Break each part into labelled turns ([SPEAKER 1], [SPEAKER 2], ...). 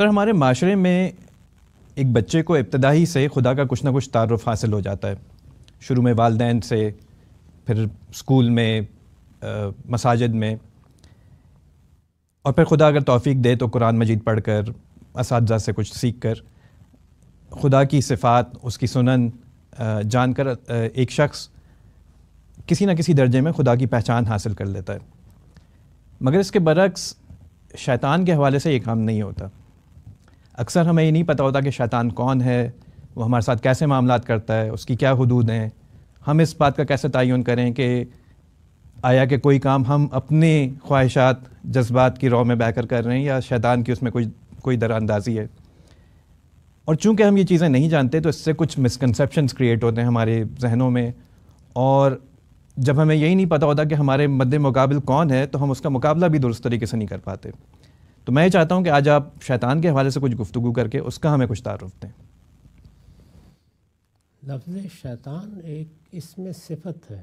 [SPEAKER 1] Sir हमारे माशरे में एक बच्चे को इब्तदाई से खुदा का कुछ ना कुछ तारफ़ हासिल हो जाता है शुरू में वालदेन से फिर स्कूल में आ, मसाजिद में और फिर खुदा अगर तोफ़ी दे तो कुरान मजीद पढ़ कर इस से कुछ सीख कर खुदा की सिफात उसकी सुनन जान कर एक शख्स किसी न किसी दर्जे में खुदा की पहचान हासिल कर लेता है मगर इसके बरक्स शैतान के हवाले से ये काम नहीं होता अक्सर हमें ये नहीं पता होता कि शैतान कौन है वो हमारे साथ कैसे मामला करता है उसकी क्या हदूद हैं हम इस बात का कैसे तयन करें कि आया कि कोई काम हम अपने ख्वाहिशात जज्बात की रॉ में बहकर कर रहे हैं या शैतान की उसमें कोई कोई दरानंदाजी है और चूंकि हम ये चीज़ें नहीं जानते तो इससे कुछ मिसकनसेप्शंस क्रिएट होते हैं हमारे जहनों में और जब हमें यही नहीं पता होता कि हमारे मद्द मुकाबल कौन है तो हम उसका मुकाबला भी दुरुस्त तरीके से नहीं कर पाते तो मैं ये चाहता हूँ कि आज आप शैतान के हवाले से कुछ गुफ्तु करके उसका हमें कुछ तारफ़ दें
[SPEAKER 2] लफ्ज़ शैतान एक इसमें सिफत है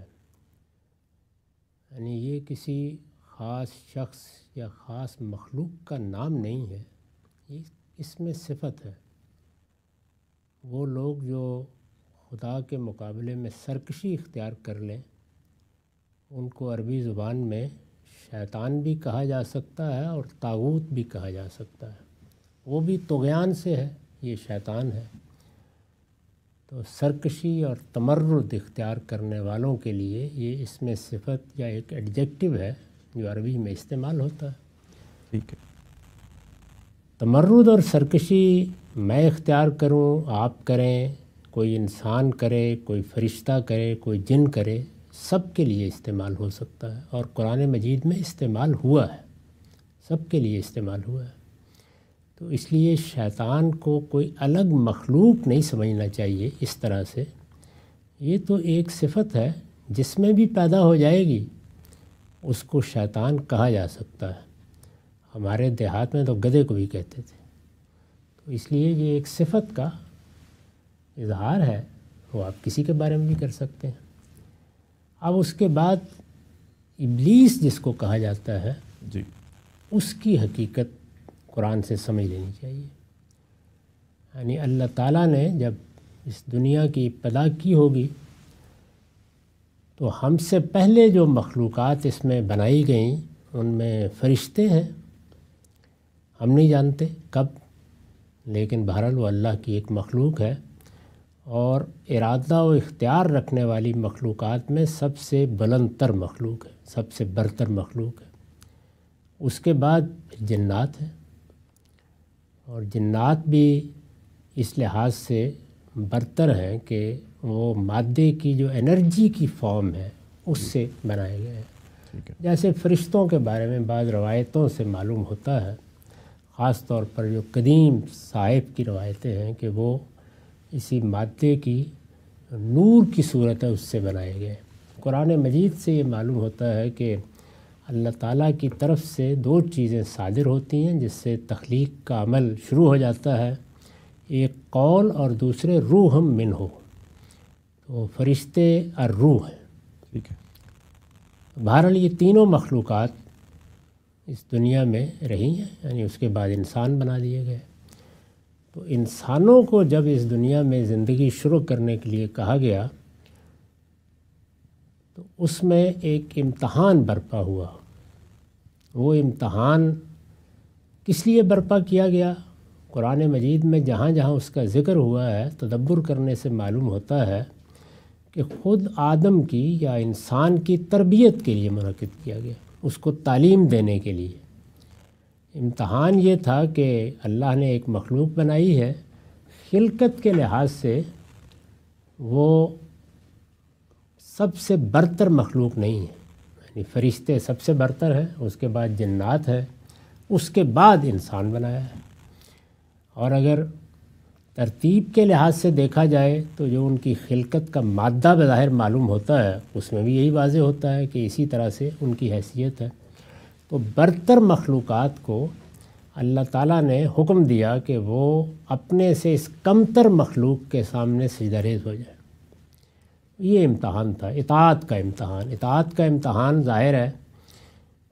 [SPEAKER 2] यानी ये किसी ख़ास शख्स या ख़ास मखलूक का नाम नहीं है ये इसमें सिफत है वो लोग जो खुदा के मुकाबले में सरकशी इख्तियार कर लें उनको अरबी ज़ुबान में शैतान भी कहा जा सकता है और तागूत भी कहा जा सकता है वो भी तोगयान से है ये शैतान है तो सरकशी और तमर्रद इख्तियार करने वालों के लिए ये इसमें सिफत या एक एडजेक्टिव है जो अरबी में इस्तेमाल होता है ठीक है तमर्रद और सरकशी मैं इख्तियार करूं आप करें कोई इंसान करे कोई फरिश्ता करे कोई जिन करे सब के लिए इस्तेमाल हो सकता है और कुरान मजीद में इस्तेमाल हुआ है सब के लिए इस्तेमाल हुआ है तो इसलिए शैतान को कोई अलग मखलूक नहीं समझना चाहिए इस तरह से ये तो एक सिफत है जिसमें भी पैदा हो जाएगी उसको शैतान कहा जा सकता है हमारे देहात में तो गधे को भी कहते थे तो इसलिए ये एक सिफत का इजहार है वो आप किसी के बारे में भी कर सकते हैं अब उसके बाद इब्लीस जिसको कहा जाता है जी उसकी हकीकत कुरान से समझ लेनी चाहिए यानी अल्लाह ताला ने जब इस दुनिया की इब्तदा की होगी तो हमसे पहले जो मखलूक़ात इसमें बनाई गई उनमें फ़रिश्ते हैं हम नहीं जानते कब लेकिन बहरहाल वो अल्लाह की एक मखलूक है और इरादा व इख्तियार रखने वाली मखलूक़ में सबसे बुलंदतर मखलूक है सबसे बरतर मखलूक है उसके बाद जन्नात है और जन्नात भी इस लिहाज से बरतर हैं कि वो मादे की जो एनर्जी की फॉर्म है उससे बनाए गए हैं जैसे फरिश्तों के बारे में बाद रवायतों से मालूम होता है ख़ास तौर पर जो कदीम साहिब की रवायतें हैं कि वो इसी मादे की नूर की सूरत है उससे बनाए गए कुरान मजीद से ये मालूम होता है कि अल्लाह ताला की तरफ से दो चीज़ें सादिर होती हैं जिससे तख्लीक का अमल शुरू हो जाता है एक कौल और दूसरे रूह हम मिन हो तो फरिश्ते और रूह हैं ठीक है बहरहाल ये तीनों मखलूक़ात इस दुनिया में रही हैं यानी उसके बाद इंसान बना दिए गए तो इंसानों को जब इस दुनिया में ज़िंदगी शुरू करने के लिए कहा गया तो उसमें एक इम्तहान बर्पा हुआ वो इम्तहान किस लिए बर्पा किया गया कुरान मजीद में जहाँ जहाँ उसका ज़िक्र हुआ है तदब्बर करने से मालूम होता है कि ख़ुद आदम की या इंसान की तरबियत के लिए मनकद किया गया उसको तालीम देने के लिए इम्तहान ये था कि अल्लाह ने एक मखलूक बनाई है खिलकत के लिहाज से वो सबसे बरतर मखलूक नहीं है यानी फ़रिश्ते सबसे बरतर हैं उसके बाद जन्नात है उसके बाद इंसान बनाया है और अगर तरतीब के लिहाज से देखा जाए तो जो उनकी खिलकत का मादा बज़ाहिर मालूम होता है उसमें भी यही वाजह होता है कि इसी तरह से उनकी हैसियत है तो बरतर मखलूक़ को अल्लाह ताला ने हुक्म दिया कि वो अपने से इस कमतर मखलूक के सामने सजदरेज हो जाए ये इम्तहान था इतात का इम्तहान इतात का इम्तहान ज़ाहिर है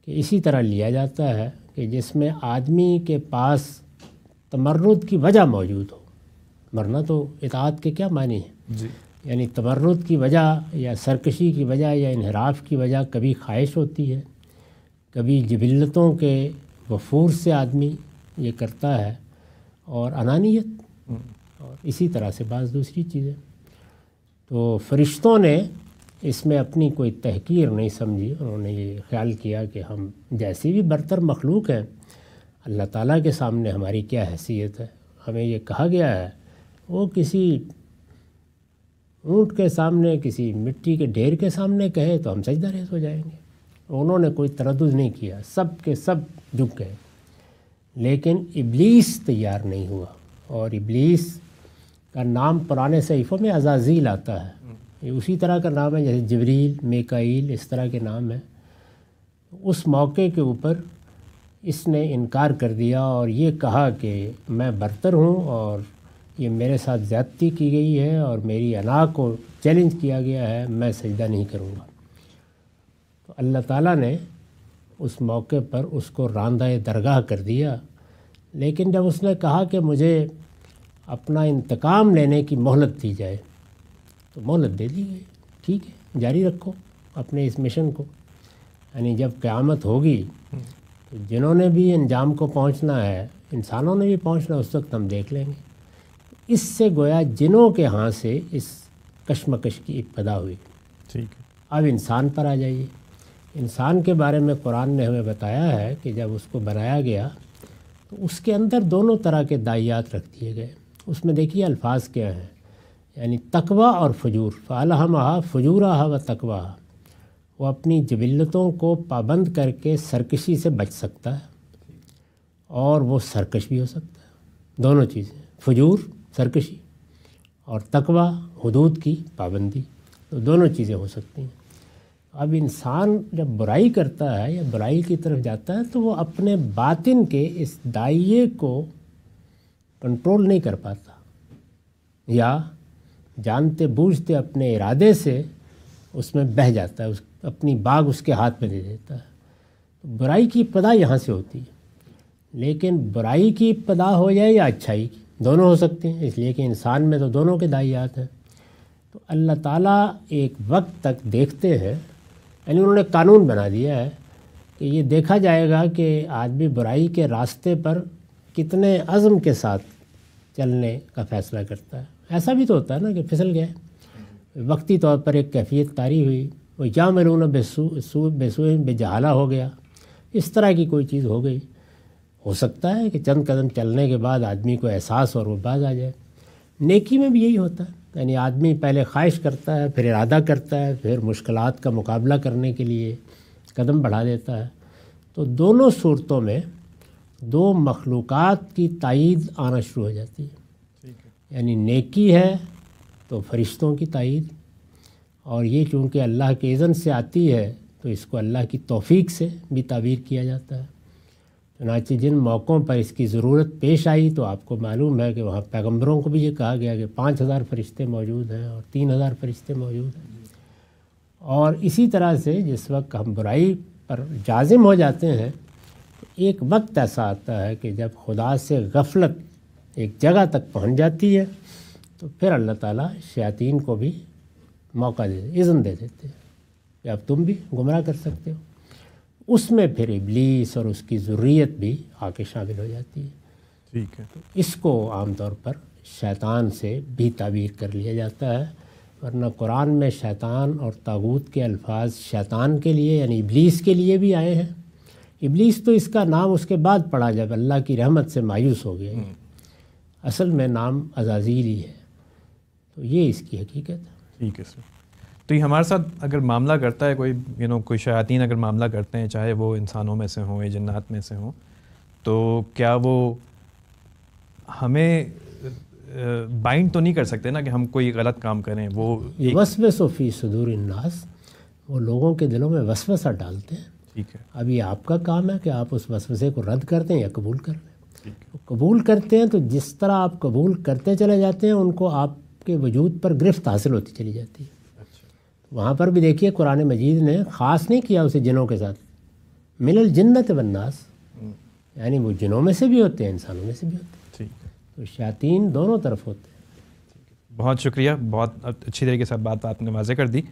[SPEAKER 2] कि इसी तरह लिया जाता है कि जिसमें आदमी के पास तमरद की वजह मौजूद हो वरना तो इतात के क्या मानी है यानी तमरुद की वजह या सरकशी की वजह या इनहराफ की वजह कभी ख्वाहिश होती है कभी जबिलतों के वफूर से आदमी ये करता है और अनानियत हम्म। और इसी तरह से बाज़ दूसरी चीज़ें तो फरिश्तों ने इसमें अपनी कोई तहकीर नहीं समझी उन्होंने ये ख्याल किया कि हम जैसी भी बरतर मखलूक हैं अल्लाह ताला के सामने हमारी क्या हैसियत है हमें ये कहा गया है वो किसी ऊँट के सामने किसी मिट्टी के ढेर के सामने कहे तो हम सजदारेज हो जाएंगे उन्होंने कोई तरद नहीं किया सब के सब झुक गए लेकिन इब्लीस तैयार नहीं हुआ और इब्लीस का नाम पुराने सहीफ़ों में अजाजील आता है ये उसी तरह का नाम है जैसे जबरील मेकाइल इस तरह के नाम है उस मौके के ऊपर इसने इनकार कर दिया और ये कहा कि मैं बरतर हूँ और ये मेरे साथ ज़्यादती की गई है और मेरी अना को चैलेंज किया गया है मैं सजदा नहीं करूँगा अल्लाह ताला ने उस मौके पर उसको रांदा दरगाह कर दिया लेकिन जब उसने कहा कि मुझे अपना इंतकाम लेने की मोहलत दी जाए तो मोहलत दे दी गई ठीक है जारी रखो अपने इस मिशन को यानी जब क़्यामत होगी तो जिन्होंने भी अंजाम को पहुंचना है इंसानों ने भी पहुंचना उस वक्त हम देख लेंगे इससे गोया जिनों के हाथ से इस कशमकश की इब्तदा हुई ठीक है अब इंसान पर आ जाइए इंसान के बारे में कुरान ने हमें बताया है कि जब उसको बनाया गया तो उसके अंदर दोनों तरह के दाइयात रख दिए गए उसमें देखिए अल्फाज क्या हैं यानी तकवा और फजूर फजूर फजूरा व तकवा वो अपनी जबिलतों को पाबंद करके सरकशी से बच सकता है और वो सरकश भी हो सकता है दोनों चीज़ें फजूर सरकशी और तकवा हदूद की पाबंदी तो दोनों चीज़ें हो सकती हैं अब इंसान जब बुराई करता है या बुराई की तरफ जाता है तो वो अपने बातिन के इस दाइये को कंट्रोल नहीं कर पाता या जानते बूझते अपने इरादे से उसमें बह जाता है उस अपनी बाग उसके हाथ में दे देता है तो बुराई की पदा यहाँ से होती है लेकिन बुराई की पदा हो जाए या अच्छाई की दोनों हो सकते हैं इसलिए कि इंसान में तो दोनों के दाइयात हैं तो अल्लाह ताला एक वक्त तक देखते हैं यानी उन्होंने कानून बना दिया है कि ये देखा जाएगा कि आदमी बुराई के रास्ते पर कितने अज़म के साथ चलने का फ़ैसला करता है ऐसा भी तो होता है ना कि फिसल गए वक्ती तौर पर एक कैफियत तारी हुई वो या मलून बेसू बेसू जहाला हो गया इस तरह की कोई चीज़ हो गई हो सकता है कि चंद कदम चलने के बाद आदमी को एहसास और वो बाज आ जाए नेकी में भी यही होता है यानी आदमी पहले ख्वाहिश करता है फिर इरादा करता है फिर मुश्किल का मुकाबला करने के लिए कदम बढ़ा देता है तो दोनों सूरतों में दो मखलूक़ की तइद आना शुरू हो जाती है यानी नेकी है तो फरिश्तों की तइद और ये चूँकि अल्लाह के इज़न से आती है तो इसको अल्लाह की तोफ़ी से भी तबीर किया जाता है चनाचे जिन मौक़ों पर इसकी ज़रूरत पेश आई तो आपको मालूम है कि वहाँ पैगम्बरों को भी ये कहा गया कि पाँच हज़ार फरिश्ते मौजूद हैं और तीन हज़ार फरिश्ते मौजूद हैं और इसी तरह से जिस वक्त हम बुराई पर जाजिम हो जाते हैं तो एक वक्त ऐसा आता है कि जब खुदा से गफलत एक जगह तक पहुँच जाती है तो फिर अल्लाह ताला शयातीन को भी मौका दे इज़्न दे देते हैं कि आप तुम भी गुमराह कर सकते हो उसमें फिर इबलीस और उसकी ज़रूरीत भी आके शामिल हो जाती है ठीक है तो इसको आमतौर पर शैतान से भी तबीर कर लिया जाता है वरना कुरान में शैतान और तागूत के अल्फाज शैतान के लिए यानी इबलीस के लिए भी आए हैं इबलीस तो इसका नाम उसके बाद पड़ा जब अल्लाह की रहमत से मायूस हो गया हम्म। असल में नाम अजाजील ही है तो ये इसकी
[SPEAKER 1] हकीकत है ठीक है सर तो ये हमारे साथ अगर मामला करता है कोई यू नो कोई शयातीन अगर मामला करते हैं चाहे वो इंसानों में से हों या जन्नात में से हों तो क्या वो हमें बाइंड तो नहीं कर सकते ना कि हम कोई गलत काम करें
[SPEAKER 2] वो वसव सोफ़ी सदूर इन्नास वो लोगों के दिलों में वसवसा डालते हैं ठीक है अब ये आपका काम है कि आप उस वसवसे को रद्द करते हैं या कबूल कर लें तो कबूल करते हैं तो जिस तरह आप कबूल करते चले जाते हैं उनको आपके वजूद पर गिरफ्त हासिल होती चली जाती है वहाँ पर भी देखिए कुरान मजीद ने ख़ास नहीं किया उसे जिनों के साथ मिलल जन्नत वन्नास यानी वो जिनों में से भी होते हैं इंसानों में से भी होते हैं ठीक तो शातीन दोनों तरफ होते हैं
[SPEAKER 1] बहुत शुक्रिया बहुत अच्छी तरीके से बात आपने वाजे कर दी